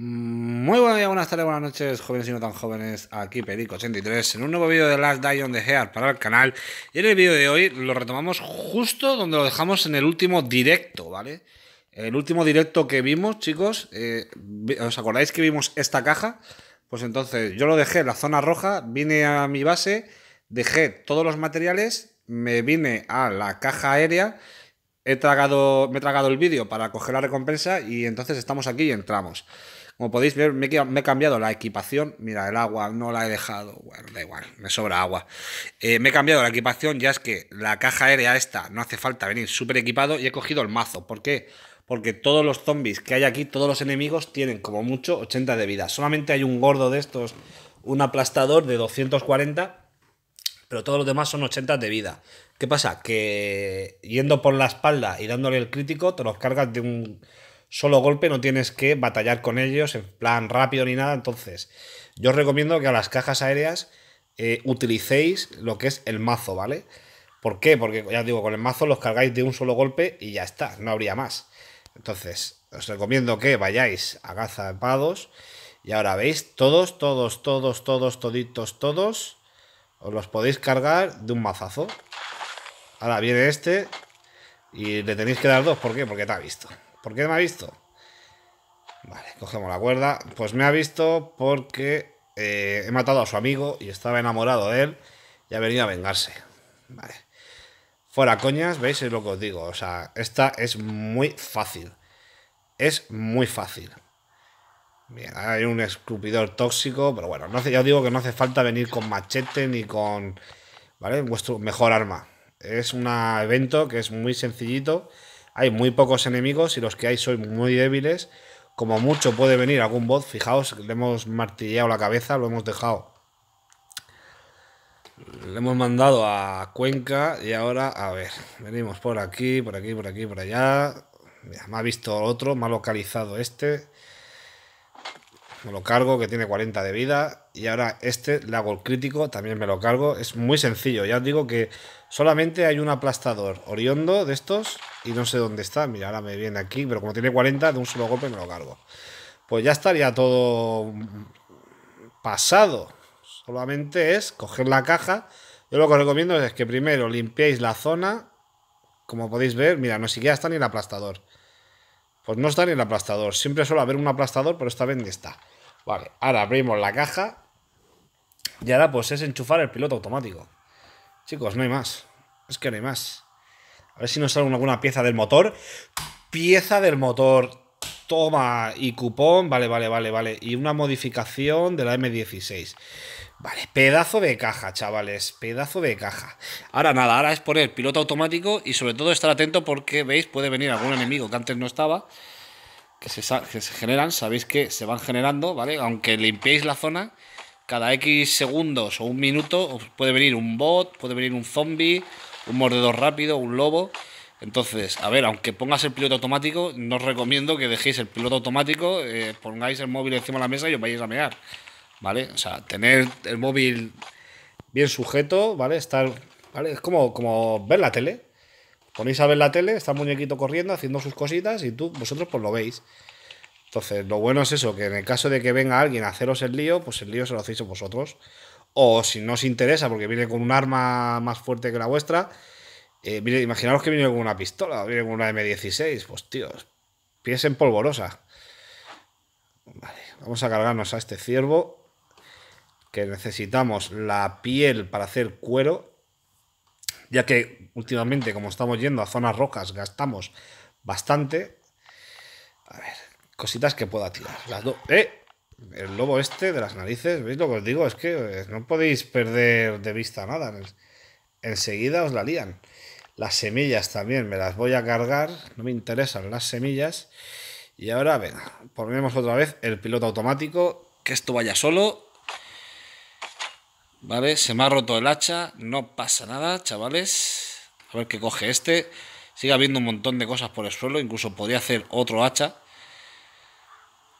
Muy buenas tardes, buenas noches, jóvenes y no tan jóvenes, aquí Perico83 en un nuevo vídeo de Last Die on the para el canal. Y en el vídeo de hoy lo retomamos justo donde lo dejamos en el último directo, ¿vale? El último directo que vimos, chicos, eh, ¿os acordáis que vimos esta caja? Pues entonces yo lo dejé en la zona roja, vine a mi base, dejé todos los materiales, me vine a la caja aérea, he tragado, me he tragado el vídeo para coger la recompensa y entonces estamos aquí y entramos. Como podéis ver, me he, cambiado la equipación. Mira, el agua no la he dejado. Bueno, da igual, me sobra agua. Eh, me he cambiado la equipación, ya es que la caja aérea esta no hace falta venir súper equipado y he cogido el mazo. ¿Por qué? Porque todos los zombies que hay aquí, todos los enemigos, tienen como mucho 80 de vida. Solamente hay un gordo de estos, un aplastador de 240 pero todos los demás son 80 de vida. ¿Qué pasa? Que yendo por la espalda y dándole el crítico, te los cargas de un, solo golpe, no tienes que batallar con ellos en plan rápido ni nada. Entonces, yo os recomiendo que a las cajas aéreas eh, utilicéis lo que es el mazo, ¿vale? ¿Por qué? Porque ya os digo, con el mazo los cargáis de un solo golpe y ya está, no habría más. Entonces, os recomiendo que vayáis a Pados. y ahora veis, todos, todos, todos, todos, toditos, todos, os los podéis cargar de un mazazo. Ahora viene este y le tenéis que dar dos, ¿por qué? Porque te ha visto. ¿Por qué me ha visto? Vale, cogemos la cuerda. Pues me ha visto porque eh, he matado a su amigo y estaba enamorado de él y ha venido a vengarse. Vale. Fuera coñas, ¿veis? Es lo que os digo. O sea, esta es muy fácil. Es muy fácil. Bien, hay un escupidor tóxico, pero bueno, no ya os digo que no hace falta venir con machete ni con, ¿vale? Vuestro mejor arma. Es un evento que es muy sencillito hay muy pocos enemigos y los que hay son muy débiles. Como mucho puede venir algún bot. Fijaos, le hemos martilleado la cabeza, lo hemos dejado. Le hemos mandado a Cuenca y ahora, a ver, venimos por aquí, por aquí, por aquí, por allá. Mira, me ha visto otro, me ha localizado este me lo cargo, que tiene 40 de vida. Y ahora este le hago el crítico, también me lo cargo. Es muy sencillo, ya os digo que solamente hay un aplastador oriundo de estos y no sé dónde está. Mira, ahora me viene aquí, pero como tiene 40, de un solo golpe me lo cargo. Pues ya estaría todo pasado. Solamente es coger la caja. Yo lo que os recomiendo es que primero limpiéis la zona. Como podéis ver, mira, no siquiera está ni el aplastador. Pues no está ni el aplastador. Siempre suele haber un aplastador, pero esta vez ni está. Vale, ahora abrimos la caja. Y ahora pues es enchufar el piloto automático. Chicos, no hay más. Es que no hay más. A ver si nos sale alguna pieza del motor. Pieza del motor. Toma y cupón. Vale, vale, vale, vale. Y una modificación de la M16. Vale, pedazo de caja, chavales, pedazo de caja. Ahora nada, ahora es poner piloto automático y sobre todo estar atento porque, veis, puede venir algún enemigo que antes no estaba, que se, que se generan, sabéis que se van generando, ¿vale? Aunque limpiéis la zona, cada X segundos o un minuto puede venir un bot, puede venir un zombie, un mordedor rápido, un lobo. Entonces, a ver, aunque pongas el piloto automático, no os recomiendo que dejéis el piloto automático, eh, pongáis el móvil encima de la mesa y os vayáis a mear. ¿vale? O sea, tener el móvil bien sujeto, ¿vale? Estar, ¿vale? Es como, como ver la tele. Ponéis a ver la tele, está el muñequito corriendo, haciendo sus cositas y tú, vosotros pues lo veis. Entonces, lo bueno es eso, que en el caso de que venga alguien a haceros el lío, pues el lío se lo hacéis vosotros. O si no os interesa, porque viene con un arma más fuerte que la vuestra, eh, imaginaros que viene con una pistola, viene con una M16, pues tíos, pies en polvorosa. Vale, vamos a cargarnos a este ciervo que necesitamos la piel para hacer cuero, ya que últimamente, como estamos yendo a zonas rojas, gastamos bastante. A ver, cositas que pueda tirar. ¡Eh! El lobo este de las narices, ¿veis lo que os digo? Es que eh, no podéis perder de vista nada. Enseguida os la lían. Las semillas también me las voy a cargar. No me interesan las semillas. Y ahora, venga, ponemos otra vez el piloto automático. Que esto vaya solo. Vale, se me ha roto el hacha. No pasa nada, chavales. A ver qué coge este. Sigue habiendo un montón de cosas por el suelo. Incluso podría hacer otro hacha.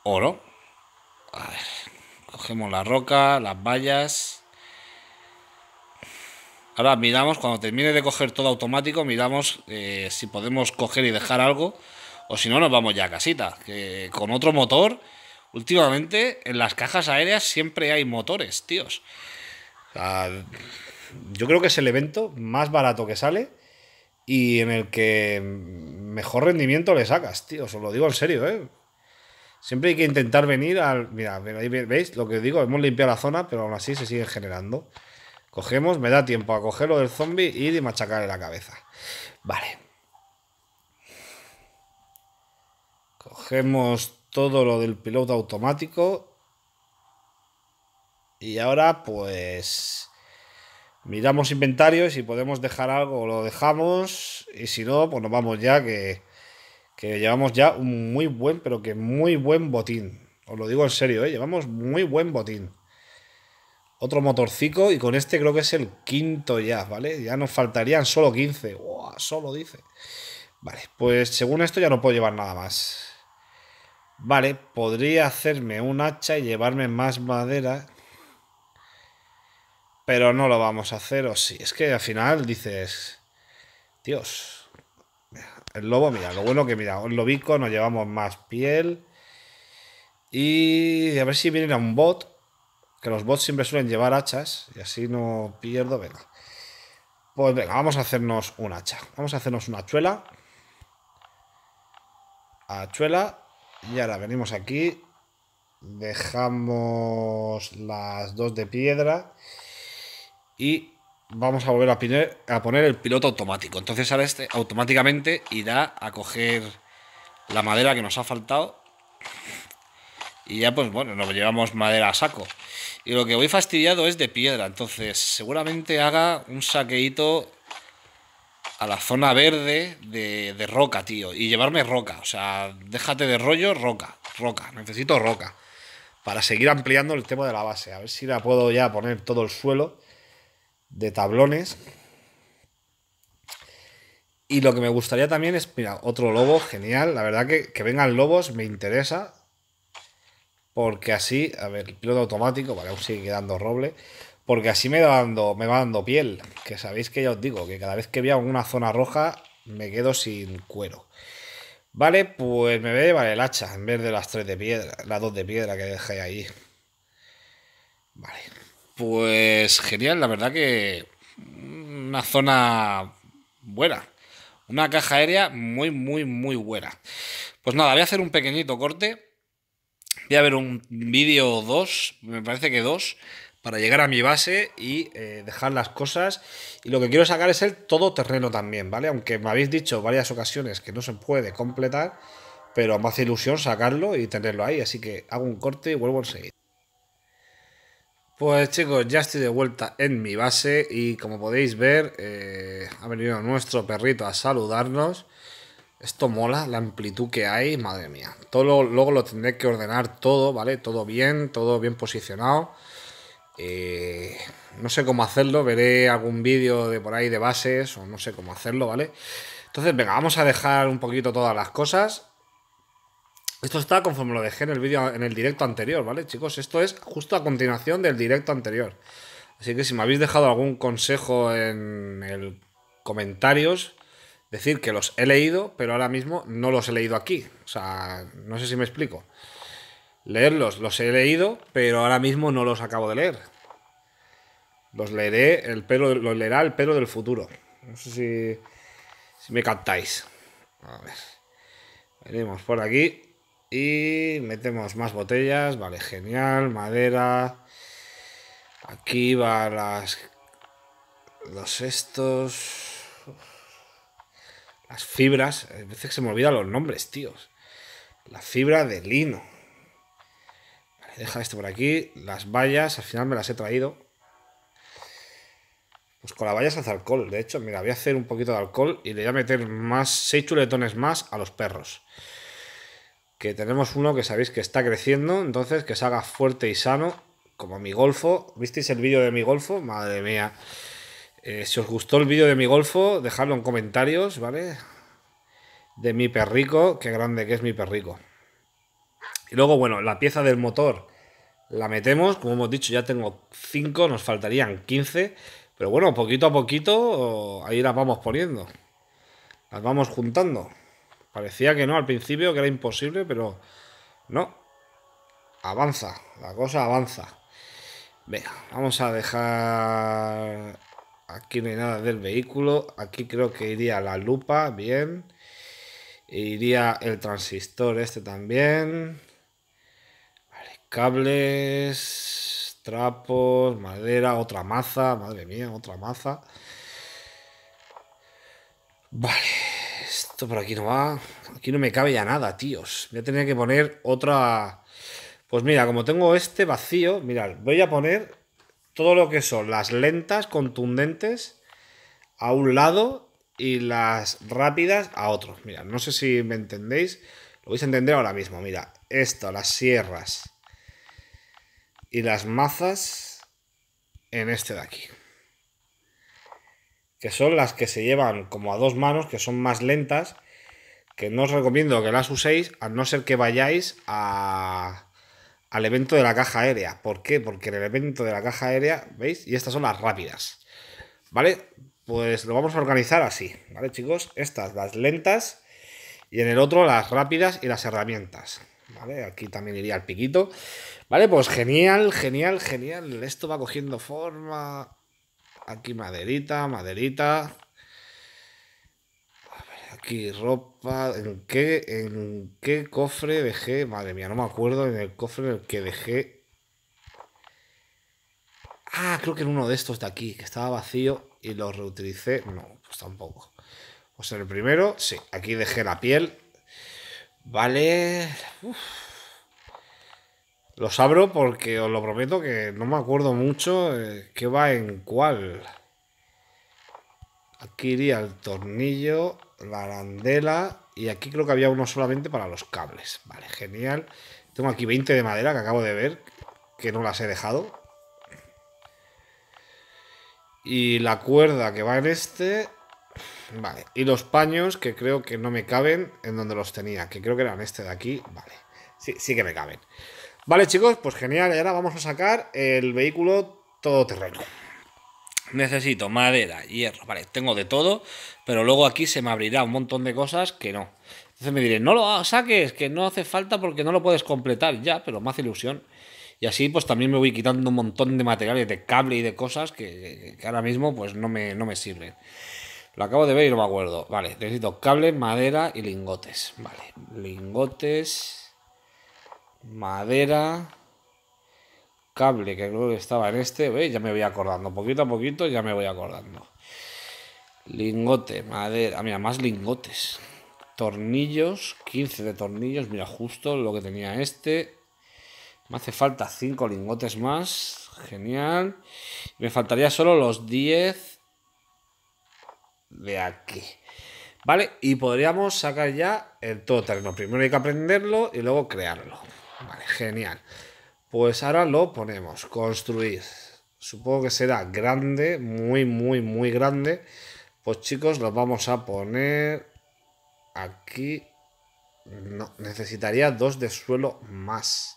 O no. A ver. Cogemos la roca, las vallas. Ahora miramos, cuando termine de coger todo automático, miramos eh, si podemos coger y dejar algo. O si no, nos vamos ya a casita. con otro motor, últimamente en las cajas aéreas siempre hay motores, tíos yo creo que es el evento más barato que sale y en el que mejor rendimiento le sacas, tío. Os lo digo en serio, ¿eh? Siempre hay que intentar venir al. Mira, ¿veis lo que digo? Hemos limpiado la zona, pero aún así se sigue generando. Cogemos, me da tiempo a lo del zombie y de machacarle la cabeza. Vale. Cogemos todo lo del piloto automático y ahora pues miramos y si podemos dejar algo, lo dejamos y si no, pues nos vamos ya que, que llevamos ya un muy buen, pero que muy buen botín. Os lo digo en serio, ¿eh? llevamos muy buen botín. Otro motorcico y con este creo que es el quinto ya, ¿vale? Ya nos faltarían solo 15. ¡Wow! Solo dice. Vale, pues según esto ya no puedo llevar nada más. Vale, podría hacerme un hacha y llevarme más madera pero no lo vamos a hacer. O sí, es que al final dices, Dios, el lobo, mira, lo bueno que mira, el lobico, nos llevamos más piel. Y a ver si vienen a un bot, que los bots siempre suelen llevar hachas, y así no pierdo. Venga, pues venga, vamos a hacernos un hacha, vamos a hacernos una chuela. Hachuela, y ahora venimos aquí. Dejamos las dos de piedra y vamos a volver a, poner, a poner el piloto automático. Entonces ahora este automáticamente irá a coger la madera que nos ha faltado y ya pues bueno, nos llevamos madera a saco. Y lo que voy fastidiado es de piedra, entonces seguramente haga un saqueíto a la zona verde de, de, roca, tío. Y llevarme roca, o sea, déjate de rollo, roca, roca, necesito roca. Para seguir ampliando el tema de la base, a ver si la puedo ya poner todo el suelo de tablones. Y lo que me gustaría también es, mira, otro lobo, genial. La verdad que, que vengan lobos me interesa. Porque así, a ver, el piloto automático, vale, aún sigue quedando roble. Porque así me, va dando, me va dando piel. Que sabéis que ya os digo, que cada vez que veo una zona roja me quedo sin cuero. Vale, pues me ve el hacha en vez de las tres de piedra, las dos de piedra que dejé ahí. Vale. Pues genial, la verdad que una zona buena. Una caja aérea muy, muy, muy buena. Pues nada, voy a hacer un pequeñito corte. Voy a ver un vídeo o dos, me parece que dos, para llegar a mi base y eh, dejar las cosas. Y lo que quiero sacar es el todoterreno también, ¿vale? Aunque me habéis dicho varias ocasiones que no se puede completar, pero me hace ilusión sacarlo y tenerlo ahí. Así que hago un corte y vuelvo enseguida. Pues chicos, ya estoy de vuelta en mi base y como podéis ver, eh, ha venido nuestro perrito a saludarnos. Esto mola, la amplitud que hay, madre mía. Todo luego lo tendré que ordenar todo, ¿vale? Todo bien, todo bien posicionado. Eh, no sé cómo hacerlo, veré algún vídeo de por ahí de bases o no sé cómo hacerlo, ¿vale? Entonces, venga, vamos a dejar un poquito todas las cosas esto está conforme lo dejé en el vídeo, en el directo anterior, ¿vale, chicos? Esto es justo a continuación del directo anterior. Así que si me habéis dejado algún consejo en el comentarios, decir que los he leído, pero ahora mismo no los he leído aquí. O sea, no sé si me explico. Leerlos, los he leído, pero ahora mismo no los acabo de leer. Los leeré, el pelo, los leerá el pelo del futuro. No sé si, si me captáis. A ver. Venimos por aquí. Y metemos más botellas, vale, genial, madera. Aquí va las... Los estos... Las fibras. A veces se me olvidan los nombres, tíos. La fibra de lino. deja esto por aquí. Las vallas, al final me las he traído. Pues con la vallas se hace alcohol. De hecho, mira, voy a hacer un poquito de alcohol y le voy a meter más, seis chuletones más a los perros que tenemos uno que sabéis que está creciendo, entonces que se haga fuerte y sano, como mi golfo. ¿Visteis el vídeo de mi golfo? Madre mía. Eh, si os gustó el vídeo de mi golfo, dejadlo en comentarios, ¿vale? De mi perrico, qué grande que es mi perrico. Y luego, bueno, la pieza del motor la metemos, como hemos dicho, ya tengo 5, nos faltarían 15, pero bueno, poquito a poquito ahí las vamos poniendo, las vamos juntando. Parecía que no al principio, que era imposible, pero no. Avanza, la cosa avanza. Venga, vamos a dejar... Aquí no hay nada del vehículo. Aquí creo que iría la lupa, bien. Iría el transistor este también. Vale, cables, trapos, madera, otra maza. Madre mía, otra maza. Vale. Esto por aquí no va. Aquí no me cabe ya nada, tíos. Voy a tener que poner otra... Pues mira, como tengo este vacío, mirad, voy a poner todo lo que son las lentas contundentes a un lado y las rápidas a otro. Mira, no sé si me entendéis. Lo vais a entender ahora mismo. Mira, esto, las sierras y las mazas en este de aquí que son las que se llevan como a dos manos, que son más lentas, que no os recomiendo que las uséis, a no ser que vayáis al evento de la caja aérea. ¿Por qué? Porque en el evento de la caja aérea, ¿veis? Y estas son las rápidas. ¿Vale? Pues lo vamos a organizar así, ¿vale, chicos? Estas, las lentas, y en el otro las rápidas y las herramientas. ¿Vale? Aquí también iría al piquito. Vale, pues genial, genial, genial. Esto va cogiendo forma. Aquí maderita, maderita. aquí ropa. ¿En qué, ¿En qué cofre dejé? Madre mía, no me acuerdo en el cofre en el que dejé. Ah, creo que en uno de estos de aquí, que estaba vacío y lo reutilicé. No, pues tampoco. Pues en el primero, sí, aquí dejé la piel. Vale. Los abro porque os lo prometo que no me acuerdo mucho eh, qué va en cuál. Aquí iría el tornillo, la arandela y aquí creo que había uno solamente para los cables. Vale, genial. Tengo aquí 20 de madera que acabo de ver, que no las he dejado. Y la cuerda que va en este... Vale, y los paños que creo que no me caben en donde los tenía, que creo que eran este de aquí. Vale, sí, sí que me caben. Vale, chicos, pues genial. Y ahora vamos a sacar el vehículo todoterreno. Necesito madera, hierro, vale, tengo de todo, pero luego aquí se me abrirá un montón de cosas que no. Entonces me diré, no lo saques, que no hace falta porque no lo puedes completar ya, pero más ilusión. Y así pues también me voy quitando un montón de materiales, de cable y de cosas que, ahora mismo pues no me, no me sirven. Lo acabo de ver y no me acuerdo. Vale, necesito cable, madera y lingotes. Vale, lingotes madera, cable, que creo que estaba en este, Ya me voy acordando, poquito a poquito ya me voy acordando. Lingote, madera, mira, más lingotes. Tornillos, 15 de tornillos, mira, justo lo que tenía este. Me hace falta 5 lingotes más, genial. Me faltaría solo los 10 de aquí. ¿Vale? Y podríamos sacar ya el terreno. Primero hay que aprenderlo y luego crearlo. Vale, genial. Pues ahora lo ponemos, construir. Supongo que será grande, muy, muy, muy grande. Pues chicos, lo vamos a poner aquí. No, necesitaría dos de suelo más.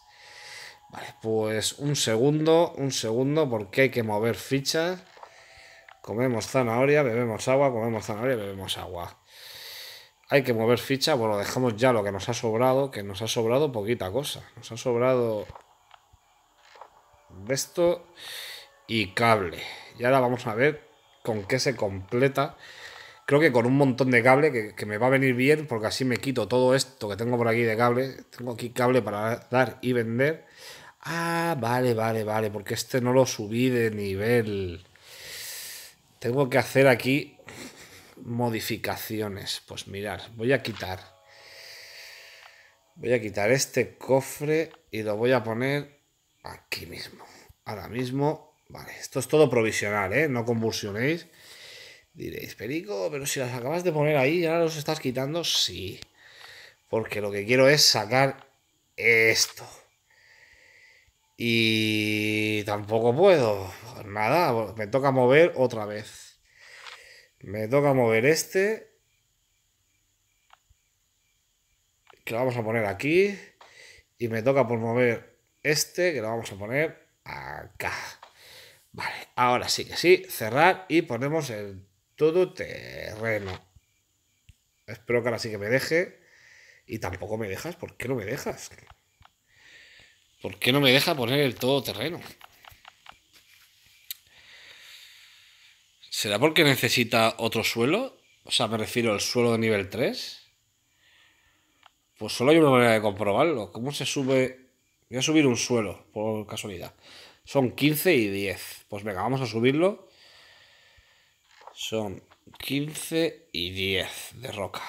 Vale, pues un segundo, un segundo, porque hay que mover fichas. Comemos zanahoria, bebemos agua, comemos zanahoria, bebemos agua hay que mover ficha. Bueno, dejamos ya lo que nos ha sobrado, que nos ha sobrado poquita cosa. Nos ha sobrado esto y cable. Y ahora vamos a ver con qué se completa. Creo que con un montón de cable que, que, me va a venir bien porque así me quito todo esto que tengo por aquí de cable. Tengo aquí cable para dar y vender. Ah, vale, vale, vale, porque este no lo subí de nivel. Tengo que hacer aquí modificaciones. Pues mirar, voy a quitar. Voy a quitar este cofre y lo voy a poner aquí mismo. Ahora mismo, vale, esto es todo provisional, ¿eh? No convulsionéis. Diréis, Perico, pero si las acabas de poner ahí y ahora los estás quitando, sí. Porque lo que quiero es sacar esto. Y tampoco puedo. Pues nada, me toca mover otra vez. Me toca mover este. Que lo vamos a poner aquí. Y me toca por mover este, que lo vamos a poner acá. Vale, ahora sí que sí, cerrar y ponemos el todo terreno. Espero que ahora sí que me deje. Y tampoco me dejas, ¿por qué no me dejas? ¿Por qué no me deja poner el todo terreno? ¿Será porque necesita otro suelo? O sea, me refiero al suelo de nivel 3. Pues solo hay una manera de comprobarlo. ¿Cómo se sube? Voy a subir un suelo, por casualidad. Son 15 y 10. Pues venga, vamos a subirlo. Son 15 y 10 de roca.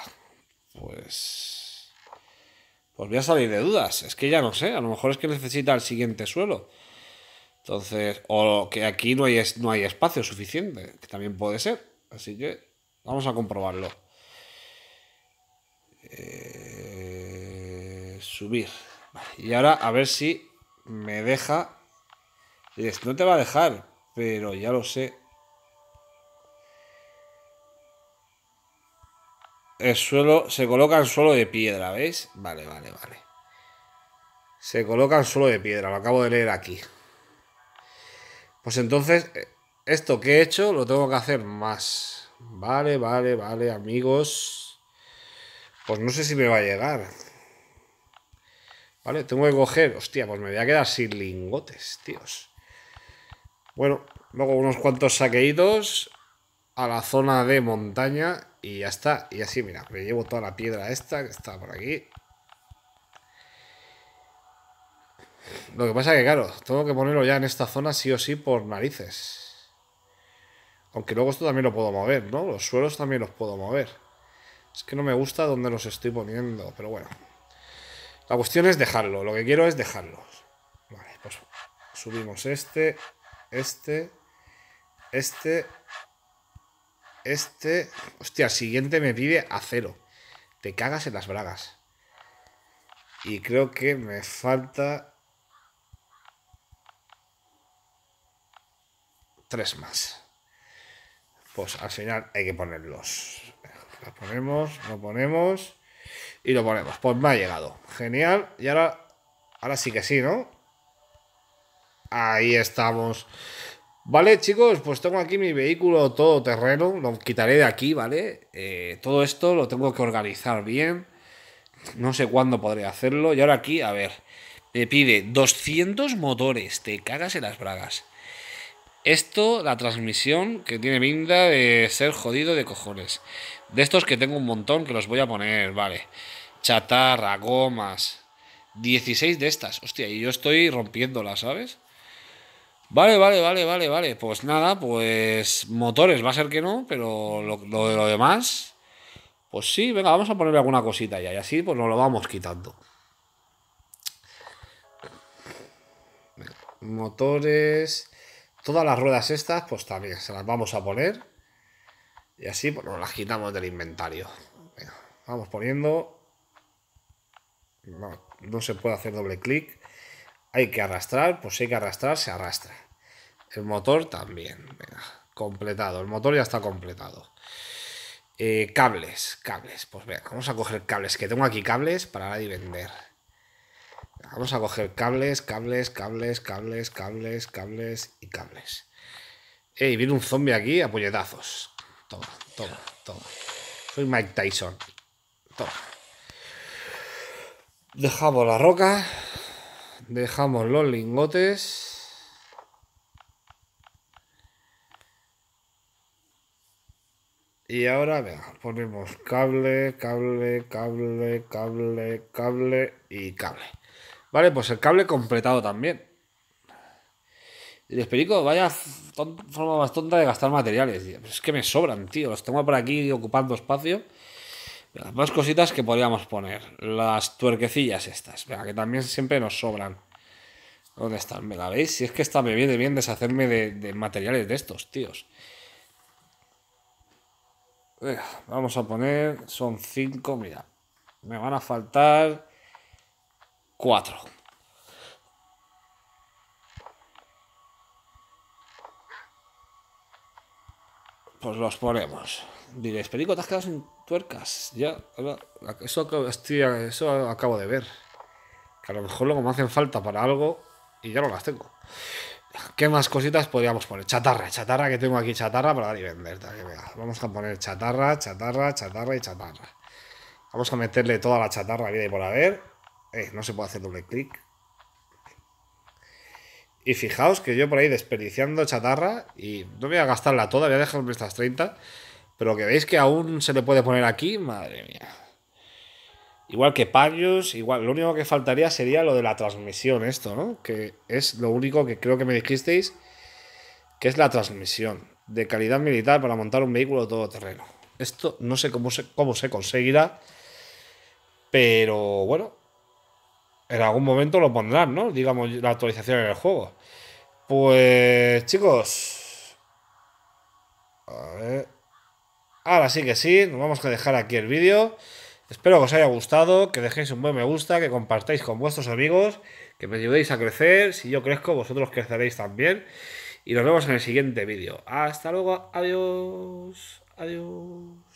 Pues... Pues voy a salir de dudas. Es que ya no sé. A lo mejor es que necesita el siguiente suelo. Entonces, o que aquí no hay, no hay espacio suficiente, que también puede ser. Así que vamos a comprobarlo. Eh, subir. y ahora a ver si me deja. No te va a dejar, pero ya lo sé. El suelo, se coloca el suelo de piedra, ¿veis? Vale, vale, vale. Se coloca el suelo de piedra, lo acabo de leer aquí. Pues entonces, eh, esto que he hecho lo tengo que hacer más. Vale, vale, vale, amigos. Pues no sé si me va a llegar. Vale, tengo que coger... Hostia, pues me voy a quedar sin lingotes, tíos. Bueno, luego unos cuantos saqueitos a la zona de montaña y ya está. Y así, mira, me llevo toda la piedra esta que está por aquí. Lo que pasa que, claro, tengo que ponerlo ya en esta zona sí o sí por narices. Aunque luego esto también lo puedo mover, ¿no? Los suelos también los puedo mover. Es que no me gusta dónde los estoy poniendo, pero bueno. La cuestión es dejarlo, lo que quiero es dejarlo. Vale, pues subimos este, este, este, este... Hostia, el siguiente me pide a cero. Te cagas en las bragas. Y creo que me falta tres más. Pues al final hay que ponerlos. Lo ponemos, lo ponemos y lo ponemos. Pues me ha llegado. Genial. Y ahora, ahora sí que sí, ¿no? Ahí estamos. Vale, chicos, pues tengo aquí mi vehículo todo terreno Lo quitaré de aquí, ¿vale? Eh, todo esto lo tengo que organizar bien. No sé cuándo podré hacerlo. Y ahora aquí, a ver, me pide 200 motores. Te cagas en las bragas. Esto, la transmisión, que tiene minda de ser jodido de cojones. De estos que tengo un montón, que los voy a poner, vale. Chatarra, gomas. 16 de estas. Hostia, y yo estoy rompiéndolas, ¿sabes? Vale, vale, vale, vale, vale. Pues nada, pues motores va a ser que no, pero lo, de lo demás, pues sí, venga, vamos a ponerle alguna cosita ya y así pues nos lo vamos quitando. motores Todas las ruedas estas, pues también se las vamos a poner. Y así, pues, nos las quitamos del inventario. vamos poniendo. No, se puede hacer doble clic. Hay que arrastrar, pues si hay que arrastrar, se arrastra. El motor también, completado. El motor ya está completado. Eh, cables, cables. Pues venga, vamos a coger cables, que tengo aquí cables para nadie vender. Vamos a coger cables, cables, cables, cables, cables, cables y cables. Ey, viene un zombie aquí a puñetazos. Toma, toma, toma. Soy Mike Tyson. Toma. Dejamos la roca. Dejamos los lingotes. Y ahora, venga, ponemos cable, cable, cable, cable, cable y cable. Vale, pues el cable completado también. Les perico, vaya forma más tonta de gastar materiales. Es que me sobran, tío. Los tengo por aquí ocupando espacio. Las más cositas que podríamos poner. Las tuerquecillas estas. Venga, que también siempre nos sobran. ¿Dónde están? ¿Me la ¿veis? Si es que está, me viene bien deshacerme de, materiales de estos, tíos. vamos a poner... Son cinco, mira. Me van a faltar... 4. Pues los ponemos. Diréis, Perico, te has quedado sin tuercas. Ya, eso, eso acabo de ver. Que a lo mejor luego me hacen falta para algo y ya no las tengo. ¿Qué más cositas podríamos poner? Chatarra, chatarra que tengo aquí, chatarra para dar y vender. Vamos a poner chatarra, chatarra, chatarra y chatarra. Vamos a meterle toda la chatarra vida y por haber. Eh, no se puede hacer doble clic. Y fijaos que yo por ahí desperdiciando chatarra, y no voy a gastarla toda, voy a dejarme estas 30, pero que veis que aún se le puede poner aquí, madre mía. Igual que paños, igual, lo único que faltaría sería lo de la transmisión, esto, ¿no? Que es lo único que creo que me dijisteis, que es la transmisión de calidad militar para montar un vehículo todoterreno. Esto no sé cómo cómo se conseguirá, pero bueno, en algún momento lo pondrán, ¿no? Digamos, la actualización en el juego. Pues, chicos. Ahora sí que sí, nos vamos a dejar aquí el vídeo. Espero que os haya gustado, que dejéis un buen me gusta, que compartáis con vuestros amigos, que me ayudéis a crecer. Si yo crezco, vosotros creceréis también. Y nos vemos en el siguiente vídeo. Hasta luego, adiós. Adiós.